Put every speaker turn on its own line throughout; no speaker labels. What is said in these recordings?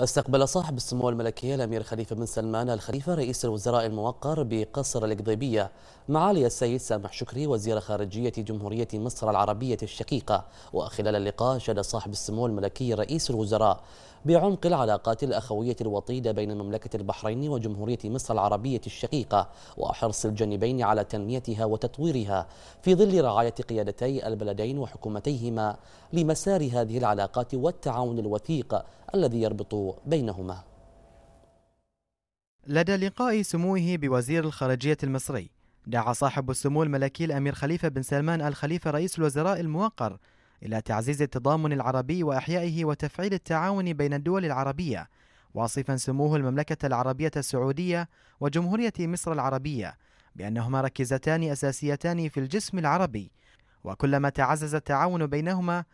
استقبل صاحب السمو الملكية الأمير خليفة بن سلمان الخليفة رئيس الوزراء الموقر بقصر القضيبية معالي السيد سامح شكري وزير خارجية جمهورية مصر العربية الشقيقة وخلال اللقاء شاد صاحب السمو الملكي رئيس الوزراء بعمق العلاقات الأخوية الوطيدة بين مملكة البحرين وجمهورية مصر العربية الشقيقة وحرص الجانبين على تنميتها وتطويرها في ظل رعاية قيادتي البلدين وحكومتيهما لمسار هذه العلاقات والتعاون الوثيق الذي يربط بينهما
لدى لقاء سموه بوزير الخارجية المصري دعا صاحب السمو الملكي الأمير خليفة بن سلمان الخليفة رئيس الوزراء الموقر إلى تعزيز التضامن العربي وإحيائه وتفعيل التعاون بين الدول العربية واصفا سموه المملكة العربية السعودية وجمهورية مصر العربية بأنهما ركيزتان أساسيتان في الجسم العربي وكلما تعزز التعاون بينهما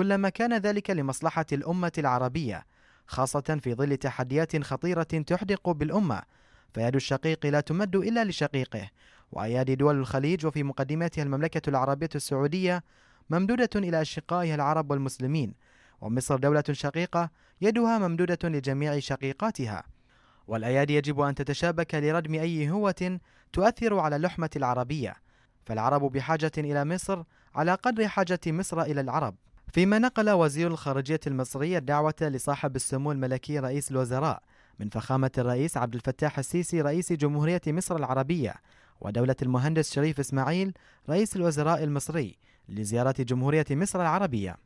كلما كان ذلك لمصلحة الأمة العربية خاصة في ظل تحديات خطيرة تحدق بالأمة فيد الشقيق لا تمد إلا لشقيقه وأيادي دول الخليج وفي مقدمتها المملكة العربية السعودية ممدودة إلى أشقائها العرب والمسلمين ومصر دولة شقيقة يدها ممدودة لجميع شقيقاتها والأيادي يجب أن تتشابك لردم أي هوة تؤثر على اللحمة العربية فالعرب بحاجة إلى مصر على قدر حاجة مصر إلى العرب فيما نقل وزير الخارجية المصرية الدعوة لصاحب السمو الملكي رئيس الوزراء من فخامة الرئيس عبد الفتاح السيسي رئيس جمهورية مصر العربية ودولة المهندس شريف إسماعيل رئيس الوزراء المصري لزيارة جمهورية مصر العربية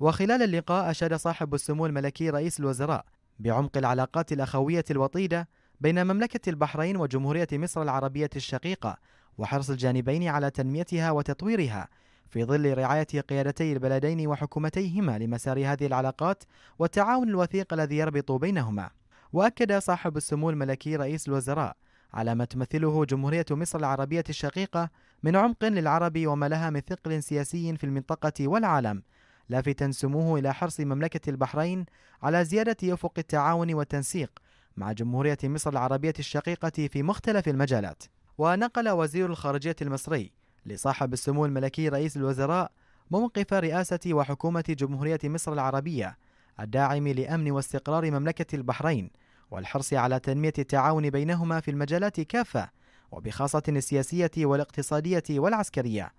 وخلال اللقاء أشاد صاحب السمو الملكي رئيس الوزراء بعمق العلاقات الأخوية الوطيدة بين مملكة البحرين وجمهورية مصر العربية الشقيقة وحرص الجانبين على تنميتها وتطويرها في ظل رعاية قيادتي البلدين وحكومتيهما لمسار هذه العلاقات والتعاون الوثيق الذي يربط بينهما وأكد صاحب السمو الملكي رئيس الوزراء على ما تمثله جمهورية مصر العربية الشقيقة من عمق للعرب وما لها من ثقل سياسي في المنطقة والعالم لافتا سموه إلى حرص مملكة البحرين على زيادة أفق التعاون والتنسيق مع جمهورية مصر العربية الشقيقة في مختلف المجالات ونقل وزير الخارجية المصري لصاحب السمو الملكي رئيس الوزراء موقف رئاسة وحكومة جمهورية مصر العربية الداعم لأمن واستقرار مملكة البحرين والحرص على تنمية التعاون بينهما في المجالات كافة وبخاصة السياسية والاقتصادية والعسكرية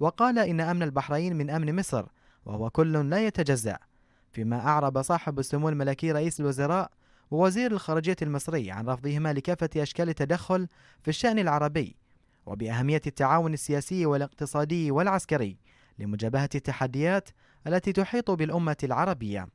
وقال إن أمن البحرين من أمن مصر وهو كل لا يتجزأ فيما أعرب صاحب السمو الملكي رئيس الوزراء ووزير الخارجية المصري عن رفضهما لكافة أشكال التدخل في الشأن العربي وبأهمية التعاون السياسي والاقتصادي والعسكري لمجابهة التحديات التي تحيط بالأمة العربية